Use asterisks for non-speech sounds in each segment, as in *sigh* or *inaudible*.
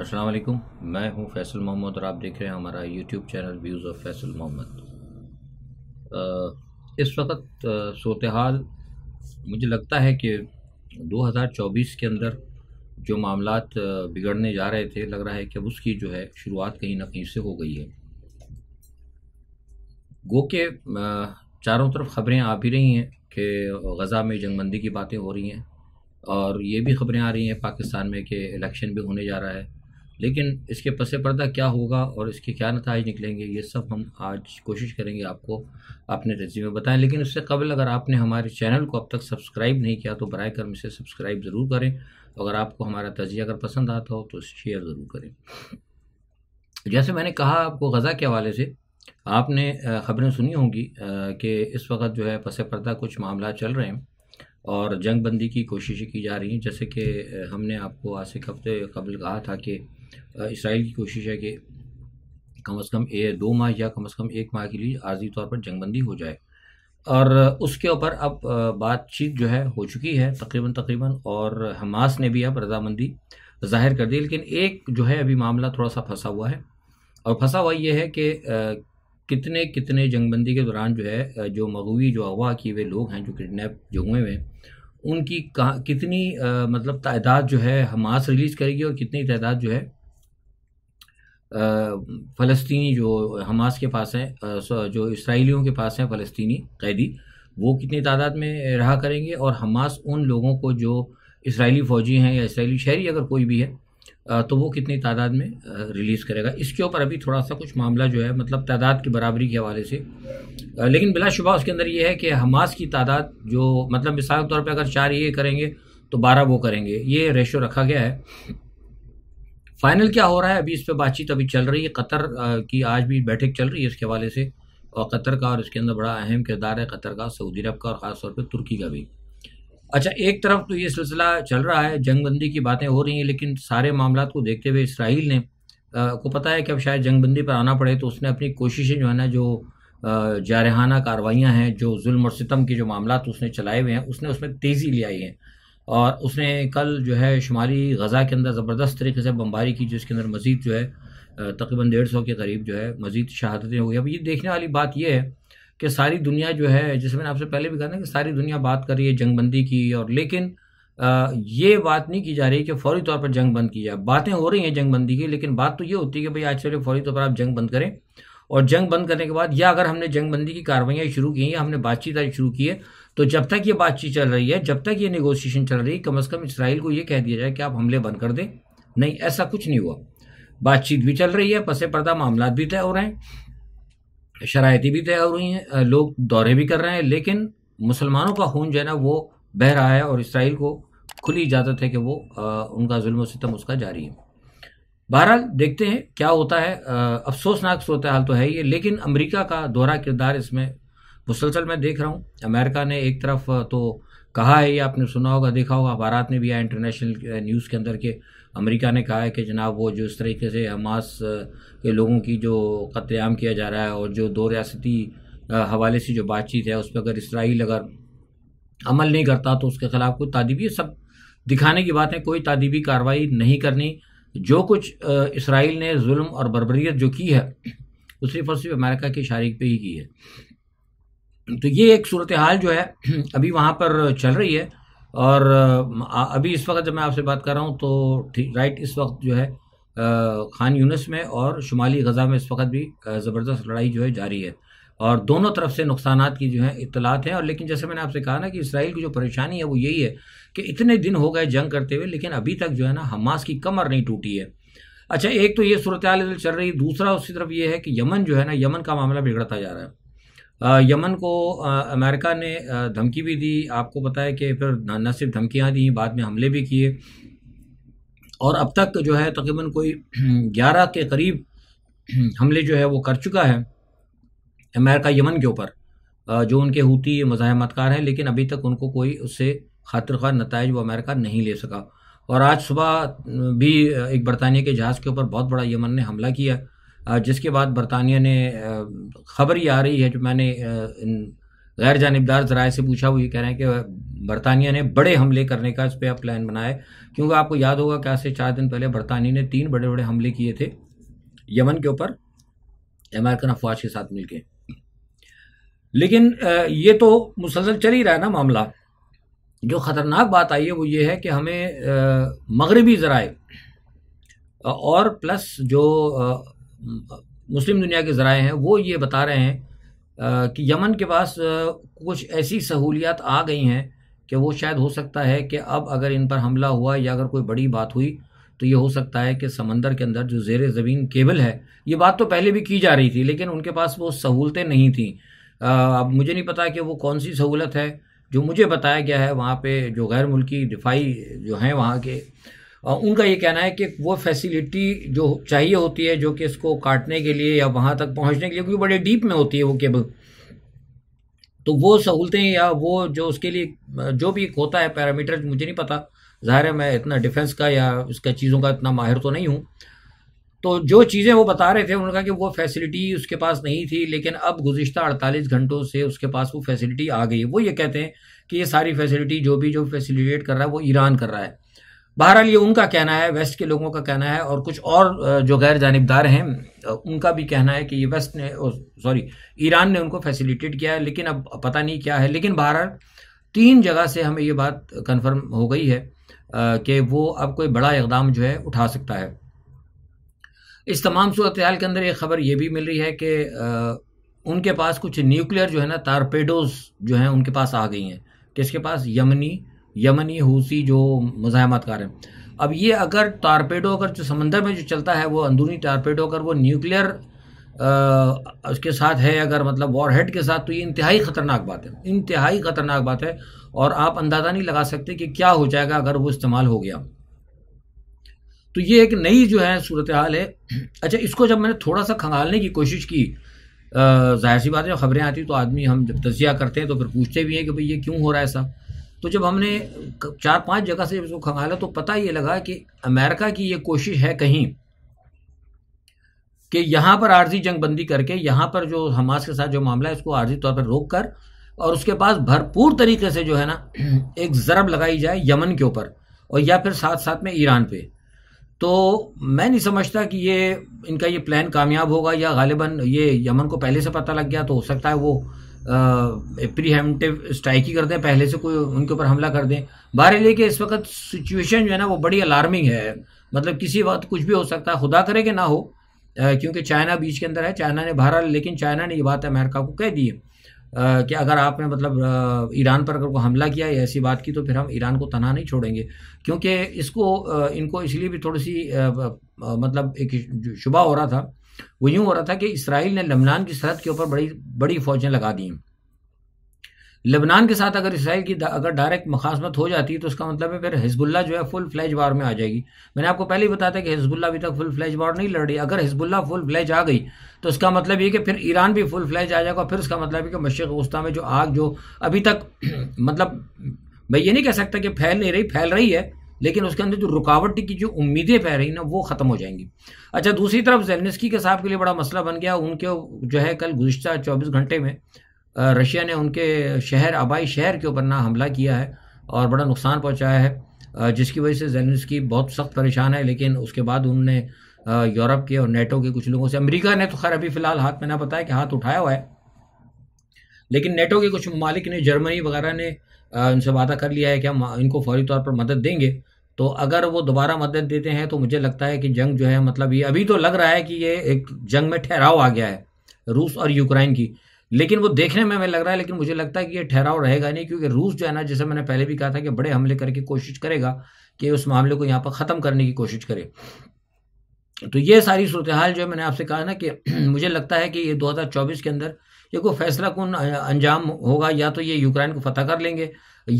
असलकुम मैं हूं फैसल मोहम्मद और आप देख रहे हैं हमारा YouTube channel views of Faisal Mohammad इस वक्त सूरत हाल मुझे लगता है कि 2024 के अंदर जो मामला बिगड़ने जा रहे थे लग रहा है कि अब उसकी जो है शुरुआत कहीं ना कहीं से हो गई है गो के चारों तरफ खबरें आ भी रही हैं कि गज़ा में जंगबंदी की बातें हो रही हैं और ये भी खबरें आ रही हैं पाकिस्तान में कि इलेक्शन भी होने जा रहा है लेकिन इसके पसे पर्दा क्या होगा और इसके क्या नतज निकलेंगे ये सब हम आज कोशिश करेंगे आपको अपने रजी में बताएं लेकिन उससे कबल अगर आपने हमारे चैनल को अब तक सब्सक्राइब नहीं किया तो बर करम इसे सब्सक्राइब ज़रूर करें अगर आपको हमारा तजिया अगर पसंद आता हो तो शेयर ज़रूर करें जैसे मैंने कहा आपको गज़ा के हवाले से आपने ख़बरें सुनी होंगी कि इस वक्त जो है पसे पर्दा कुछ मामला चल रहे हैं और जंग बंदी की कोशिशें की जा रही हैं जैसे कि हमने आपको आज से हफ्ते कबल कहा था कि इसराइल की कोशिश है कि कम अज़ कम दो माह या कम अज़ कम एक माह के लिए आर्जी तौर पर जंगबंदी हो जाए और उसके ऊपर अब बातचीत जो है हो चुकी है तकरीबन तकरीबन और हमास ने भी अब रजामंदी जाहिर कर दी लेकिन एक जो है अभी मामला थोड़ा सा फंसा हुआ है और फंसा हुआ यह है कि कितने कितने जंगबंदी के दौरान जो है जो मगवी जो अगवा किए हुए लोग हैं जो किडनैप जो हुए हुए उनकी कहाँ कितनी आ, मतलब तादाद जो है हमास रिलीज़ करेगी और कितनी तादाद जो है फ़लस्तनी जो हमास के पास हैं जो इसराइलियों के पास हैं फ़लस्तनी कैदी वो कितनी तादाद में रहा करेंगे और हमास उन लोगों को जो इसराइली फ़ौजी हैं या इसराइली शहरी अगर कोई भी है तो वो कितनी तादाद में रिलीज़ करेगा इसके ऊपर अभी थोड़ा सा कुछ मामला जो है मतलब तादाद की बराबरी के हवाले से लेकिन बिलाशुबा उसके अंदर ये है कि हमास की तादाद जो मतलब मिसाल के तौर पर अगर चार ये करेंगे तो बारह वो करेंगे ये रेशो रखा गया है फाइनल क्या हो रहा है अभी इस पर बातचीत अभी चल रही है कतर की आज भी बैठक चल रही है इसके हवाले से और कतर का और इसके अंदर बड़ा अहम किरदार है कतर का सऊदी अरब का और ख़ासतौर पर तुर्की का भी अच्छा एक तरफ तो ये सिलसिला चल रहा है जंगबंदी की बातें हो रही हैं लेकिन सारे मामला को देखते हुए इसराइल ने आ, को पता है कि अब शायद जंगबंदी पर आना पड़े तो उसने अपनी कोशिशें जो है ना जो जारहाना कार्रवाइयाँ हैं जो जुल्म और सितम के जो मामला उसने चलाए हुए हैं उसने उसमें तेज़ी ले आई है और उसने कल जो है शुमाली गज़ा के अंदर ज़बरदस्त तरीके से बम्बारी की जिसके अंदर मज़ीद जो है तकरीबन डेढ़ सौ के करीब जो है मज़ीद शहादतें हुई अब ये देखने वाली बात यह है कि सारी दुनिया जो है जैसे मैंने आपसे पहले भी कहा ना कि सारी दुनिया बात कर रही है जंगबंदी की और लेकिन आ, ये बात नहीं की जा रही कि फौरी तौर पर जंग बंद की जाए बातें हो रही हैं जंग बंदी की लेकिन बात तो ये होती है कि भाई आज चलिए फौरी तौर पर आप जंग बंद करें और जंग बंद करने के बाद या अगर हमने जंग बंदी की कार्रवाइयाँ शुरू की या हमने बातचीत आज शुरू की है तो जब तक ये बातचीत चल रही है जब तक ये निगोशिएशन चल रही है कम अज़ कम इसराइल को ये कह दिया जाए कि आप हमले बंद कर दें नहीं ऐसा कुछ नहीं हुआ बातचीत भी चल रही है पसे पर्दा मामला भी तय हो रहे हैं शरायती भी तैयार हुई हैं लोग दौरे भी कर रहे हैं लेकिन मुसलमानों का खून जो है ना वो बह रहा है और इसराइल को खुली इजाज़त है कि वो आ, उनका जुल्म सितम उसका जारी है बहरहाल देखते हैं क्या होता है अफसोसनाक सूरत हाल तो है ये लेकिन अमेरिका का दोहरा किरदार इसमें मुसलसल मैं देख रहा हूँ अमेरिका ने एक तरफ तो कहा है ये आपने सुना होगा देखा होगा भारत ने भी आया इंटरनेशनल न्यूज़ के अंदर के अमेरिका ने कहा है कि जनाब वो जो इस तरीके से हमास के लोगों की जो कत्लेआम किया जा रहा है और जो दो रियासती हवाले से जो बातचीत है उस पर अगर इसराइल अगर अमल नहीं करता तो उसके खिलाफ कोई तादीबी सब दिखाने की बात है कोई तादीबी कार्रवाई नहीं करनी जो कुछ इसराइल ने जुल्म और बरबरीत जो की है उसी फर्स्ट अमेरिका की शारीक पे ही की है तो ये एक सूरत हाल जो है *clears throat* अभी वहाँ पर चल रही है और अभी इस वक्त जब मैं आपसे बात कर रहा हूँ तो राइट इस वक्त जो है खान यूनस में और शुमाली गज़ा में इस वक्त भी ज़बरदस्त लड़ाई जो है जारी है और दोनों तरफ से नुकसान की जो है इतलात हैं और लेकिन जैसे मैंने आपसे कहा ना कि इसराइल की जो परेशानी है वो यही है कि इतने दिन हो गए जंग करते हुए लेकिन अभी तक जो है ना हमास की कमर नहीं टूटी है अच्छा एक तो ये सूरत चल रही है दूसरा उसकी तरफ ये है कि यमन जो है ना यमन का मामला बिगड़ता जा रहा है यमन को अमेरिका ने धमकी भी दी आपको पता है कि फिर न सिर्फ धमकियाँ दी बाद में हमले भी किए और अब तक जो है तकरीबन कोई *clears throat* ग्यारह के करीब *clears throat* हमले जो है वो कर चुका है अमेरिका यमन के ऊपर जो उनके हूती मज़ामतकार हैं लेकिन अभी तक उनको कोई उससे खातर खा नतज वो अमेरिका नहीं ले सका और आज सुबह भी एक बरतानिया के जहाज़ के ऊपर बहुत बड़ा यमन ने हमला किया जिसके बाद बरतानिया ने खबर ही आ रही है जो मैंने इन गैर जानबदार जराए से पूछा वो ये कह रहे हैं कि बरतानिया ने बड़े हमले करने का इस पर प्लान बनाया क्योंकि आपको याद होगा कि आज से चार दिन पहले बरतानिया ने तीन बड़े बड़े हमले किए थे यमन के ऊपर अमेरिकन अफवाज के साथ मिलकर लेकिन ये तो मुसलसल चल ही रहा है ना मामला जो ख़तरनाक बात आई है वो ये है कि हमें मगरबी ज़राए और प्लस जो मुस्लिम दुनिया के ज़राए हैं वो ये बता रहे हैं कि यमन के पास कुछ ऐसी सहूलियात आ गई हैं कि वो शायद हो सकता है कि अब अगर इन पर हमला हुआ या अगर कोई बड़ी बात हुई तो ये हो सकता है कि समंदर के अंदर जो जेर ज़मीन केबल है ये बात तो पहले भी की जा रही थी लेकिन उनके पास वो सहूलतें नहीं थी अब मुझे नहीं पता कि वो कौन सी सहूलत है जो मुझे बताया गया है वहाँ पे जो गैर मुल्की दिफाई जो हैं वहाँ के उनका ये कहना है कि वो फैसिलिटी जो चाहिए होती है जो कि इसको काटने के लिए या वहाँ तक पहुँचने के लिए क्योंकि बड़े डीप में होती है वो केबल तो वो सहूलतें या वो जो उसके लिए जो भी होता है पैरामीटर मुझे नहीं पता ज़ाहिर है मैं इतना डिफेंस का या उसका चीज़ों का इतना माहिर तो नहीं हूँ तो जो चीज़ें वो बता रहे थे उन्होंने कहा कि वो फैसिलिटी उसके पास नहीं थी लेकिन अब गुज्त अड़तालीस घंटों से उसके पास वो फैसिलिटी आ गई है वो ये कहते हैं कि ये सारी फैसिलिटी जो भी जो फैसिलिटेट कर रहा है वो ईरान कर रहा है बहरहाल ये उनका कहना है वेस्ट के लोगों का कहना है और कुछ और जो गैर जानबदार हैं उनका भी कहना है कि ये वेस्ट ने सॉरी ईरान ने उनको फैसिलिटेट किया है लेकिन अब पता नहीं क्या है लेकिन बहरहाल तीन जगह से हमें ये बात कन्फर्म हो गई है कि वो अब कोई बड़ा इकदाम जो है उठा सकता है इस तमाम सूरत हाल के अंदर एक खबर ये भी मिल रही है कि उनके पास कुछ न्यूक्लियर जो है ना तारपेडोज जो हैं उनके पास आ गई हैं किसके पास यमनी यमनी हूसी जो कार हैं अब ये अगर टारपेडो अगर जो समंदर में जो चलता है वो अंदरूनी टारपेडो अगर वो न्यूक्लियर उसके साथ है अगर मतलब वॉर हेड के साथ तो ये इंतहाई ख़तरनाक बात है इंतहाई ख़तरनाक बात है और आप अंदाज़ा नहीं लगा सकते कि क्या हो जाएगा अगर वो इस्तेमाल हो गया तो ये एक नई जो है सूरत हाल है *clears throat* अच्छा इसको जब मैंने थोड़ा सा खंगालने की कोशिश की जाहिर सी बात है खबरें आती तो आदमी हम जब तजिया करते हैं तो फिर पूछते भी हैं कि भाई ये क्यों हो रहा है ऐसा तो जब हमने चार पांच जगह से उसको खंगाला तो पता ये लगा कि अमेरिका की ये कोशिश है कहीं कि यहां पर आर्जी जंग बंदी करके यहां पर जो हमास के साथ जो मामला है उसको आर्जी तौर पर रोक कर और उसके पास भरपूर तरीके से जो है ना *clears throat* एक ज़रब लगाई जाए यमन के ऊपर और या फिर साथ साथ में ईरान पे तो मैं नहीं समझता कि ये इनका ये प्लान कामयाब होगा या गालिबा ये यमन को पहले से पता लग गया तो हो सकता है वो प्रीहेमटिव स्ट्राइक ही कर दें पहले से कोई उनके ऊपर हमला कर दें बहरहाल के इस वक्त सिचुएशन जो है ना वो बड़ी अलार्मिंग है मतलब किसी वक्त कुछ भी हो सकता है खुदा करे कि ना हो क्योंकि चाइना बीच के अंदर है चाइना ने बहरहाल लेकिन चाइना ने ये बात अमेरिका को कह दी है कि अगर आपने मतलब ईरान पर अगर को हमला किया या ऐसी बात की तो फिर हम ईरान को तना नहीं छोड़ेंगे क्योंकि इसको इनको इसलिए भी थोड़ी सी मतलब एक शुबा हो रहा था वो यूं हो रहा था कि इसराइल ने लबनान की सरहद के ऊपर बड़ी बड़ी फौजें लगा दी लबनान के साथ अगर इसराइल की अगर डायरेक्ट मुखासमत हो जाती है तो उसका मतलब है फिर हिजबुल्ला जो है फुल फ्लैज वार में आ जाएगी मैंने आपको पहले ही बताया था कि हिजबुल्ला अभी तक फुल फ्लैज वार नहीं लड़ रही अगर हिजबुल्ला फुल फ्लैज आ गई तो उसका मतलब ये कि फिर ईरान भी फुल फ्लैज आ जाएगा फिर उसका मतलब है कि मशरक़ वस्ता में जो आग जो अभी तक *clears throat* मतलब मैं ये नहीं कह सकता कि फैल नहीं रही फैल रही है लेकिन उसके अंदर जो रुकावट की जो उम्मीदें पै रही ना वो ख़त्म हो जाएंगी अच्छा दूसरी तरफ जेलनिस्की के साहब के लिए बड़ा मसला बन गया उनके जो है कल गुजशत चौबीस घंटे में रशिया ने उनके शहर आबाई शहर के ऊपर ना हमला किया है और बड़ा नुकसान पहुंचाया है जिसकी वजह से जेलनिस्की बहुत सख्त परेशान है लेकिन उसके बाद उनने यूरोप के और नेटो के कुछ लोगों से अमेरिका ने तो खैर अभी फ़िलहाल हाथ में ना बताया कि हाथ उठाया हुआ है लेकिन नेटो के कुछ ममालिक ने जर्मनी वगैरह ने इनसे वादा कर लिया है कि हम इनको फौरी तौर पर मदद देंगे तो अगर वो दोबारा मदद देते हैं तो मुझे लगता है कि जंग जो है मतलब ये अभी तो लग रहा है कि ये एक जंग में ठहराव आ गया है रूस और यूक्रेन की लेकिन वो देखने में हमें लग रहा है लेकिन मुझे लगता है कि ये ठहराव रहेगा नहीं क्योंकि रूस जो है ना जैसे मैंने पहले भी कहा था कि बड़े हमले करके कोशिश करेगा कि उस मामले को यहाँ पर ख़त्म करने की कोशिश करे तो ये सारी सूरत हाल जो है मैंने आपसे कहा ना कि *clears throat* मुझे लगता है कि ये 2024 के अंदर ये कोई फैसला कौन अंजाम होगा या तो ये यूक्रेन को फतह कर लेंगे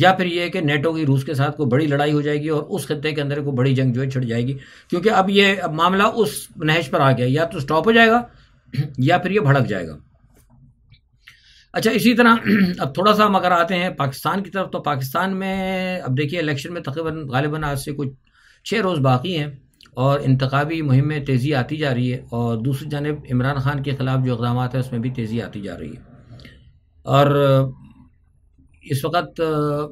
या फिर ये कि नेटो की रूस के साथ कोई बड़ी लड़ाई हो जाएगी और उस खत्ते के अंदर कोई बड़ी जंग जो है छिड़ जाएगी क्योंकि अब ये अब मामला उस नहज पर आ गया या तो स्टॉप हो जाएगा *clears throat* या फिर ये भड़क जाएगा अच्छा इसी तरह *clears throat* अब थोड़ा सा हम अगर आते हैं पाकिस्तान की तरफ तो पाकिस्तान में अब देखिए इलेक्शन में तकरीबन गालिबा आज से कुछ छः रोज़ बाकी हैं और इंतबी मुहिम में तेज़ी आती जा रही है और दूसरी जानब इमरान खान के ख़िलाफ़ जो इकदाम है उसमें भी तेज़ी आती जा रही है और इस वक्त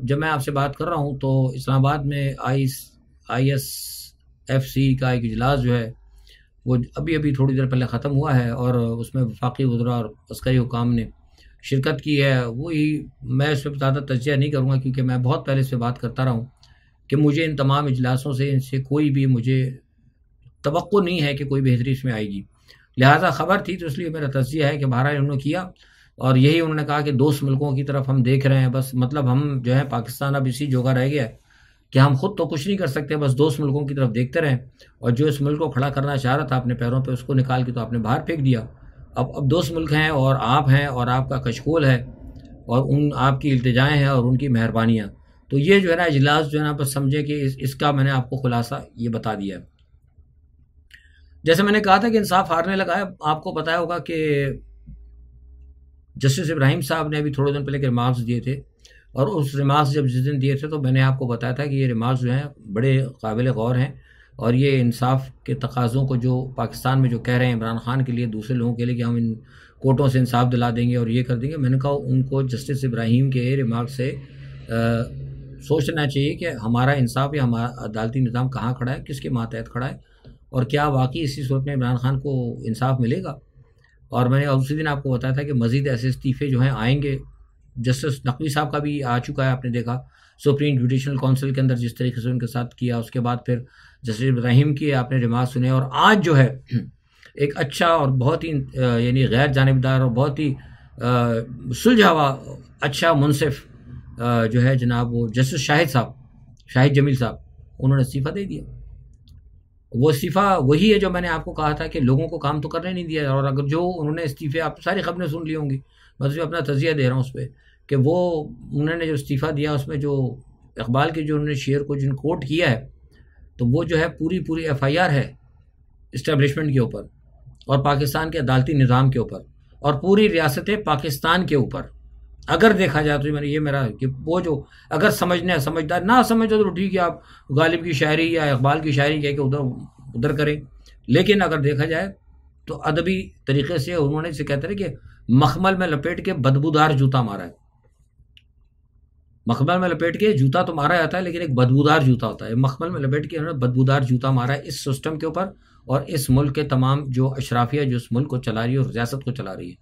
जब मैं आपसे बात कर रहा हूँ तो इस्लामाबाद में आई आई एस एफ सी का एक इजलास जो है वो अभी अभी थोड़ी देर पहले ख़त्म हुआ है और उसमें वफाकी उजरा और अस्करी हुकाम ने शिरकत की है वही मैं इस पर ज़्यादा तजिया नहीं करूँगा क्योंकि मैं बहुत पहले से बात करता रहा हूँ कि मुझे इन तमाम इजलासों से इनसे कोई भी मुझे तो नहीं है कि कोई बेहतरी इसमें आएगी लिहाजा खबर थी तो इसलिए मेरा तजिया है कि बहरहाल उन्होंने किया और यही उन्होंने कहा कि दोस्त मुल्कों की तरफ हम देख रहे हैं बस मतलब हम जो है पाकिस्तान अब इसी जोगा रह गया कि हम खुद तो कुछ नहीं कर सकते बस दोस्त मुल्कों की तरफ देखते रहें और जो इस मुल्क को खड़ा करना चाह रहा था अपने पैरों पर उसको निकाल के तो आपने बाहर फेंक दिया अब अब दोस्त मुल्क हैं और आप हैं और आपका कशकोल है और उन आपकी अल्तजाएँ हैं और उनकी मेहरबानियाँ तो ये जो है ना इजलास जो है ना बस समझें कि इस, इसका मैंने आपको खुलासा ये बता दिया है जैसे मैंने कहा था कि इंसाफ हारने लगा है आपको पता होगा कि जस्टिस इब्राहिम साहब ने अभी थोड़े दिन पहले के रिमार्क्स दिए थे और उस रिमार्क्स जब जिस दिन दिए थे तो मैंने आपको बताया था कि ये रिमार्क्स जो हैं बड़े काबिल गौर हैं और ये इंसाफ के तकाज़ों को जो पाकिस्तान में जो कह रहे हैं इमरान खान के लिए दूसरे लोगों के लिए कि हम इन कोर्टों से इंसाफ दिला देंगे और ये कर देंगे मैंने कहा उनको जस्टिस इब्राहिम के रिमार्क से आ, सोचना चाहिए कि हमारा इंसाफ या हमारा अदालती निज़ाम कहाँ खड़ा है किसके मातहत खड़ा है और क्या वाकई इसी सूरत में इमरान खान को इंसाफ मिलेगा और मैंने उसी दिन आपको बताया था कि मज़ीद ऐसे इस्तीफ़े जो हैं आएंगे जस्टिस नकवी साहब का भी आ चुका है आपने देखा सुप्रीम जुडिशल काउंसिल के अंदर जिस तरीके से उनके साथ किया उसके बाद फिर जस्टिस इब्राहिम की आपने रिमार्क सुने और आज जो है *clears throat* एक अच्छा और बहुत ही यानी गैर जानबदार और बहुत ही सुलझा हुआ अच्छा मुनसिफ जो है जनाब वो जस्टिस शाहिद साहब शाहिद जमील साहब उन्होंने इस्तीफ़ा दे दिया वो इस्तीफ़ा वही है जो मैंने आपको कहा था कि लोगों को काम तो करने नहीं दिया और अगर जो उन्होंने इस्तीफ़े आप सारी खबरें सुन ली होंगी बस मैं अपना तजिया दे रहा हूँ उस पर कि वो उन्होंने जो इस्तीफ़ा दिया उसमें जो इकबाल के जो उन्होंने शेयर को जिन कोट किया है तो वो जो है पूरी पूरी एफ़ आई आर है इस्टेब्लिशमेंट के ऊपर और पाकिस्तान के अदालती निज़ाम के ऊपर और पूरी रियासत पाकिस्तान के ऊपर अगर देखा जाए तो मैंने ये मेरा कि वो जो अगर समझने समझदार ना समझो तो ठीक है आप गालिब की शायरी या इकबाल की शायरी कह के उधर उधर करें लेकिन अगर देखा जाए तो अदबी तरीके से उन्होंने इसे कहते हैं कि मखमल में लपेट के बदबूदार जूता मारा है मखमल में लपेट के जूता तो मारा जाता है लेकिन एक बदबूदार जूता होता है मखमल में लपेट के उन्होंने बदबूदार जूता मारा है इस सिस्टम के ऊपर और इस मुल्क के तमाम जो अशराफिया जो इस मुल्क को चला रही है और रियासत को चला रही है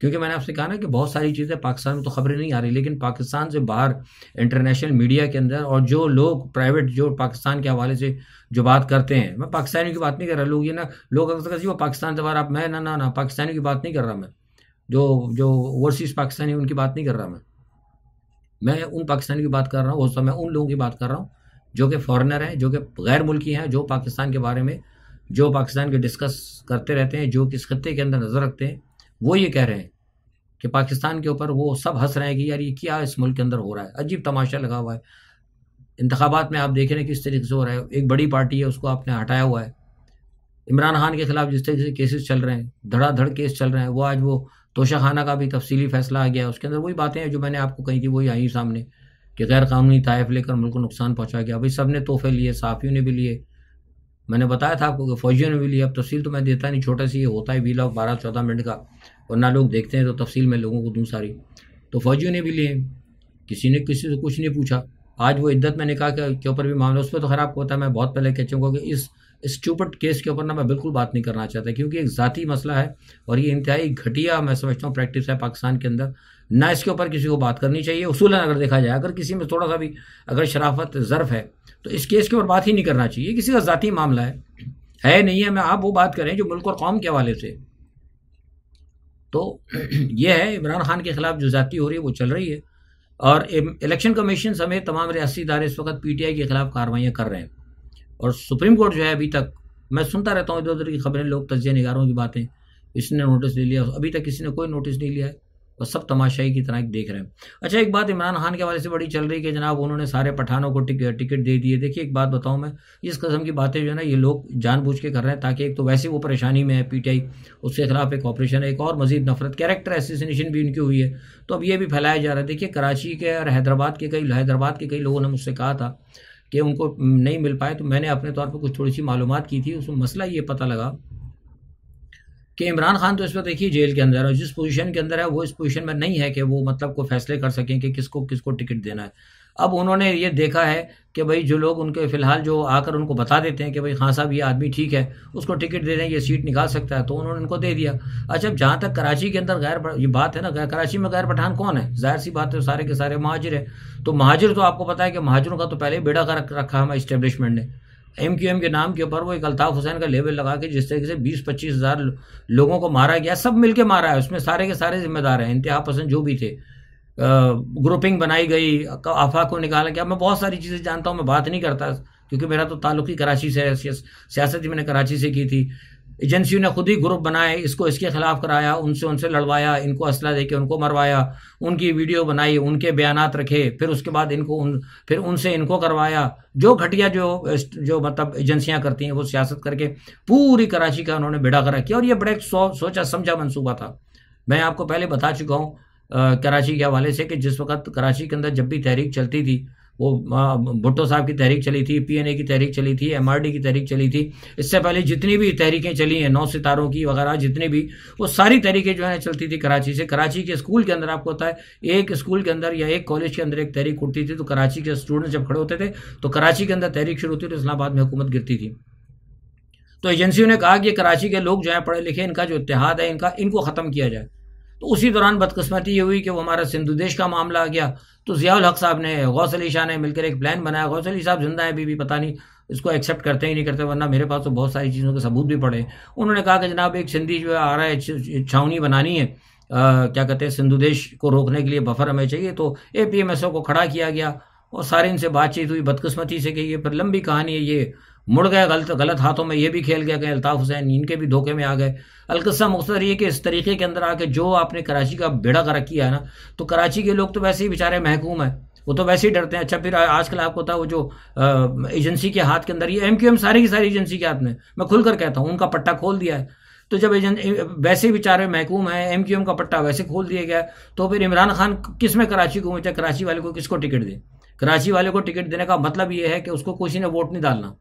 क्योंकि मैंने आपसे कहा ना कि बहुत सारी चीज़ें पाकिस्तान में तो खबरें नहीं आ रही लेकिन पाकिस्तान से बाहर इंटरनेशनल मीडिया के अंदर और जो लोग प्राइवेट जो पाकिस्तान के हवाले से जो बात करते हैं मैं पाकिस्तानी की बात नहीं कर रहा लोग ये ना लोग अगर वो पाकिस्तान से बाहर आप मैं ना ना ना पाकिस्तानी की बात नहीं कर रहा मैं जो जो ओवरसीज़ पाकिस्तानी उनकी बात नहीं कर रहा मैं मैं उन पाकिस्तानी की बात कर रहा हूँ उस समय उन लोगों की बात कर रहा हूँ जो कि फॉरेनर हैं जो कि गैर मुल्की हैं जो पाकिस्तान के बारे में जो पाकिस्तान के डिस्कस करते रहते हैं जो किस खत्े के अंदर नज़र रखते हैं वो ये कह रहे हैं कि पाकिस्तान के ऊपर वो सब हंस रहे हैं कि यार ये क्या इस मुल्क के अंदर हो रहा है अजीब तमाशा लगा हुआ है इंतबात में आप देख रहे हैं किस तरीके से हो रहा है एक बड़ी पार्टी है उसको आपने हटाया हुआ है इमरान खान के खिलाफ जिस तरीके से केसेस चल रहे हैं धड़ाधड़ केस चल रहे हैं वो आज वो तोशा खाना का भी तफसीली फैसला आ गया है उसके अंदर वही बातें हैं जो मैंने आपको कही थी वही आई सामने कि गैर कानूनी ताइफ लेकर मुल्क को नुकसान पहुँचा गया भाई सब ने तोहफे लिए सहाफ़ियों ने भी लिए मैंने बताया था आपको कि फौजियों ने भी लिए अब तफसील तो मैं देता नहीं छोटा सी ये होता है वील ऑफ बारह चौदह मिनट का वरना लोग देखते हैं तो तफसील मैं लोगों को दूँ सारी तो फौजियों ने भी लिए किसी ने किसी से कुछ नहीं पूछा आज वो इद्दत में निकाह के ऊपर भी मामला उस पर तो ख़राब होता है मैं बहुत पहले कह चुका कि इस स्टूपट केस के ऊपर ना मैं बिल्कुल बात नहीं करना चाहता क्योंकि एक ज़ाती मसला है और ये इंतहाई घटिया मैं समझता हूँ प्रैक्टिस है पाकिस्तान के अंदर ना इसके ऊपर किसी को बात करनी चाहिए उसूलन अगर देखा जाए अगर किसी में थोड़ा सा भी अगर शराफत ज़र्फ़ है तो इस केस के ऊपर बात ही नहीं करना चाहिए किसी का ज़ाती मामला है है नहीं है मैं आप वो बात करें जो मुल्क और कौम के हवाले से तो *clears throat* यह है इमरान खान के खिलाफ जो जाति हो रही है वो चल रही है और इलेक्शन कमीशन समेत तमाम रियासी इदारे इस वक्त पीटीआई के खिलाफ कार्रवाइयाँ कर रहे हैं और सुप्रीम कोर्ट जो है अभी तक मैं सुनता रहता हूँ इधर उधर की खबरें लोग तजिया निगारों की बातें इसने नोटिस ले लिया अभी तक किसी ने कोई नोटिस नहीं लिया है और सब तमाशाई की तरह देख रहे हैं अच्छा एक बात इमरान खान के हवाले से बड़ी चल रही है कि जनाब उन्होंने सारे पठानों को टिक, टिकट दे दिए देखिए एक बात बताऊं मैं इस कस्म की बातें जो है ना ये लोग जानबूझ के कर रहे हैं ताकि एक तो वैसे वो परेशानी में है पीटीआई उसके खिलाफ एक ऑपरेशन है एक और मजीद नफरत कैरेक्टर एसोसिनेशन भी उनकी हुई है तो अब ये भी फैलाया जा रहा है देखिए कराची के और हैदराबाद के कई हैदराबाद के कई लोगों ने मुझसे कहा था कि उनको नहीं मिल पाए तो मैंने अपने तौर पर कुछ थोड़ी सी मालूम की थी उसमें मसला ये पता लगा कि इमरान खान तो इस वक्त देखिए जेल के अंदर है जिस पोजीशन के अंदर है वो इस पोजीशन में नहीं है कि वो मतलब को फैसले कर सकें कि किसको किसको टिकट देना है अब उन्होंने ये देखा है कि भाई जो लोग उनके फ़िलहाल जो आकर उनको बता देते हैं कि भाई खान हाँ साहब ये आदमी ठीक है उसको टिकट दे दें ये सीट निकाल सकता है तो उन्होंने उनको दे दिया अच्छा जहाँ तक कराची के अंदर गैर ये बात है ना कराची में गैर पठान कौन है जाहिर सी बात है सारे के सारे महाजिर है तो महाजिर तो आपको पता है कि महाजिरों का तो पहले ही बेड़ा रखा है हमारे इस्टेब्लिशमेंट ने एम क्यू एम के नाम के ऊपर वो एक अल्ताफ़ हुसैन का लेबल लगा के जिस तरीके से बीस पच्चीस हज़ार लोगों को मारा गया सब मिलके मारा है उसमें सारे के सारे जिम्मेदार हैं इंतहा पसंद जो भी थे ग्रुपिंग बनाई गई आफा को निकाला गया मैं बहुत सारी चीज़ें जानता हूँ मैं बात नहीं करता क्योंकि मेरा तो ताल्लुक ही कराची से है सियासत ही मैंने कराची से की थी एजेंसियों ने खुद ही ग्रुप बनाए इसको इसके ख़िलाफ़ कराया उनसे उनसे लड़वाया इनको असला दे के उनको मरवाया उनकी वीडियो बनाई उनके बयान रखे फिर उसके बाद इनको उन फिर उनसे इनको करवाया जो घटिया जो जो मतलब एजेंसियां करती हैं वो सियासत करके पूरी कराची का उन्होंने बेड़ा करा किया और ये बड़े एक सो, सोचा समझा मनसूबा था मैं आपको पहले बता चुका हूँ कराची के हवाले से कि जिस वक्त कराची के अंदर जब भी तहरीक चलती थी वो भुट्टो साहब की तहरीक चली थी पीएनए की तहरीक चली थी एमआरडी की तहरीक चली थी इससे पहले जितनी भी तहरीकें चली हैं नौ सितारों की वगैरह जितनी भी वो सारी तहरीकें जो है चलती थी कराची से कराची के स्कूल के अंदर आपको होता है एक स्कूल के अंदर या एक कॉलेज के अंदर एक तहरीक उठती थी तो कराची के स्टूडेंट जब खड़े होते थे तो कराची के अंदर तहरीक शुरू होती तो इस्लामाबाद में हुकूमत गिरती थी तो एजेंसियों ने कहा कि कराची के लोग जो है पढ़े लिखे इनका जो इतिहाद है इनका इनको ख़त्म किया जाए तो उसी दौरान बदकस्मती ये हुई कि वो हमारा सिंधु देश का मामला आ गया तो ज़ियालहक हक साहब ने अली शाह ने मिलकर एक प्लान बनाया अली साहब जिंदा है अभी भी पता नहीं इसको एक्सेप्ट करते ही नहीं करते वरना मेरे पास तो बहुत सारी चीज़ों के सबूत भी पड़े उन्होंने कहा कि जनाब एक सिंधी जो है आ रहा है छावनी बनानी है आ, क्या कहते हैं सिंधु देश को रोकने के लिए बफर हमें चाहिए तो ए को खड़ा किया गया और सारे इनसे बातचीत हुई बदकस्मती से कि ये पर लंबी कहानी है ये मुड़ गया गलत गलत हाथों में ये भी खेल गया कि अल्ताफ़ हुसैन इनके भी धोखे में आ गए अलकस्सा मुख्तर ये कि इस तरीके के अंदर आके जो आपने कराची का बेड़ा कर किया है ना तो कराची के लोग तो वैसे ही बेचारे महकूम हैं वो तो वैसे ही डरते हैं अच्छा फिर आजकल आपको था वो जो एजेंसी के हाथ के अंदर ये एम क्यू एम सारी की सारी एजेंसी के हाथ में मैं खुलकर कहता हूँ उनका पट्टा खोल दिया है तो जब एजें वैसे ही बेचारे महकूम हैं एम क्यू एम का पट्टा वैसे खोल दिया गया तो फिर इमरान खान किस में कराची को चाहे कराची वाले को किसको टिकट दे कराची वाले को टिकट देने का मतलब ये है कि उसको किसी ने वोट नहीं डालना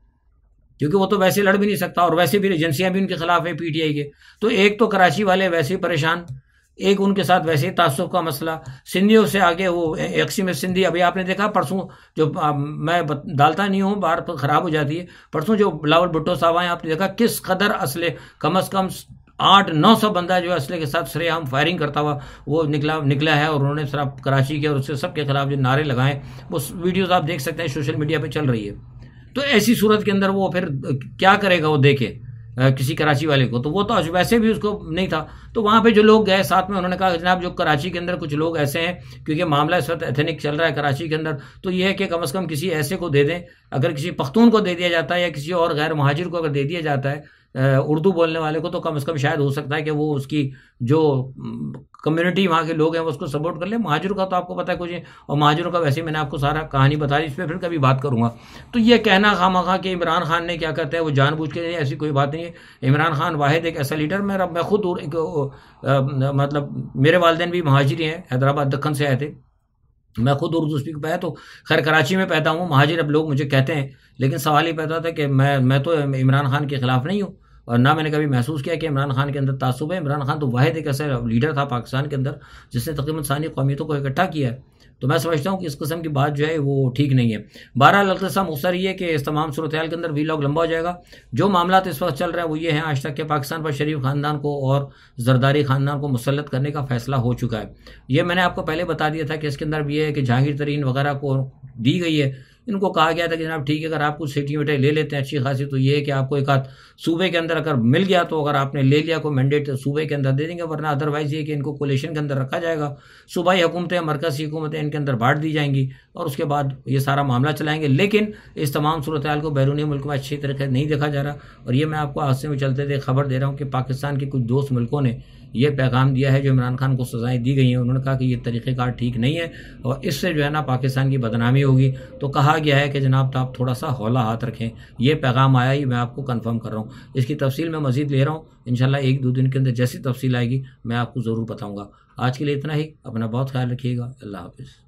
क्योंकि वो तो वैसे लड़ भी नहीं सकता और वैसे भी एजेंसियां भी उनके खिलाफ है पीटीआई के तो एक तो कराची वाले वैसे ही परेशान एक उनके साथ वैसे ही तासुब का मसला सिंधियों से आगे वो एक्सीम सिंधी अभी आपने देखा परसों जो आ, मैं डालता नहीं हूँ बार ख़राब हो जाती है परसों जो बिलावल भुट्टो साहब आए आपने देखा किस कदर असले कम अज़ कम आठ नौ सौ बंदा जो है असले के साथ हम फायरिंग करता हुआ वो निकला निकला है और उन्होंने सराब कराची के और उसके सबके खिलाफ जो नारे लगाए वो वीडियोज़ आप देख सकते हैं सोशल मीडिया पर चल रही है तो ऐसी सूरत के अंदर वो फिर क्या करेगा वो देखे किसी कराची वाले को तो वो तो वैसे भी उसको नहीं था तो वहाँ पे जो लोग गए साथ में उन्होंने कहा जनाब जो कराची के अंदर कुछ लोग ऐसे हैं क्योंकि मामला इस वक्त एथेनिक चल रहा है कराची के अंदर तो ये है कि कम अज़ कम किसी ऐसे को दे दें अगर किसी पख्तून को दे दिया जाता है या किसी और गैर महाजिर को अगर दे दिया जाता है उर्दू बोलने वाले को तो कम से कम शायद हो सकता है कि वो उसकी जो कम्युनिटी वहाँ के लोग हैं उसको सपोर्ट कर ले महाजर का तो आपको पता है कुछ है। और महाजर का वैसे मैंने आपको सारा कहानी बता दी इस पर फिर कभी बात करूँगा तो ये कहना खा खा कि इमरान खान ने क्या कहते हैं वो जानबूझ के ऐसी कोई बात नहीं है इमरान खान वाहिद एक ऐसा लीडर मेरा मैं खुद एक, मतलब मेरे वालदे भी महाजिर हैं हैदराबाद दखन से आए थे मैं खुद उर्दू स्पीक पाया तो खैर कराची में पैदा हूँ महाजिर अब लोग मुझे कहते हैं लेकिन सवाल ये पैदा था कि मैं मैं तो इमरान खान के ख़िलाफ़ नहीं हूँ और ना मैंने कभी महसूस किया कि इमरान खान के अंदर तासुब है इमरान खान तो वाहिद एक ऐसा लीडर था पाकिस्तान के अंदर जिसने तकरीबन सानी कौमियतों को इकट्ठा किया है तो मैं समझता हूँ कि इस किस्म की बात जो है वो ठीक नहीं है बहरहाल अलकसा मकसर ये कि इस तमाम सूरत के अंदर वी लॉग लंबा हो जाएगा जो मामला इस वक्त चल रहे हैं वो ये हैं आज तक के पाकिस्तान पर शरीफ ख़ानदान को और जरदारी ख़ानदान को मुसलत करने का फैसला हो चुका है ये मैंने आपको पहले बता दिया था कि इसके अंदर भी है कि जहांगीर तरीन वगैरह को दी गई है इनको कहा गया था कि जनाब ठीक है अगर आप कुछ सर्टिफिकेट ले लेते हैं अच्छी खासी तो ये है कि आपको एक आध सूबे के अंदर अगर मिल गया तो अगर आपने ले लिया कोई मैंडेट तो सूबे के अंदर दे देंगे वरना अदरवाइज़ ये कि इनको कोलेशन के अंदर रखा जाएगा सूबाई हुकूमतें मरकजी हुकूमतें इनके अंदर बांट दी जाएंगी और उसके बाद ये सारा मामला चलाएंगे लेकिन इस तमाम सूरत को बैरूनी मुल्क में अच्छी तरीके नहीं देखा जा रहा और ये मैं आपको हादसे में चलते थे खबर दे रहा हूँ कि पाकिस्तान के कुछ दोस्त मुल्कों ने ये पैगाम दिया है जो इमरान खान को सज़ाएँ दी गई हैं उन्होंने कहा कि ये तरीक़ेकार ठीक नहीं है और इससे जो है ना पाकिस्तान की बदनामी होगी तो कहा गया है कि जनाब आप थोड़ा सा हौला हाथ रखें ये पैगाम आया ही मैं आपको कन्फर्म कर रहा हूँ इसकी तफसील मैं मज़ीद ले रहा हूँ इन एक दो दिन के अंदर जैसी तफसील आएगी मैं आपको ज़रूर बताऊँगा आज के लिए इतना ही अपना बहुत ख्याल रखिएगा अल्लाह हाफिज़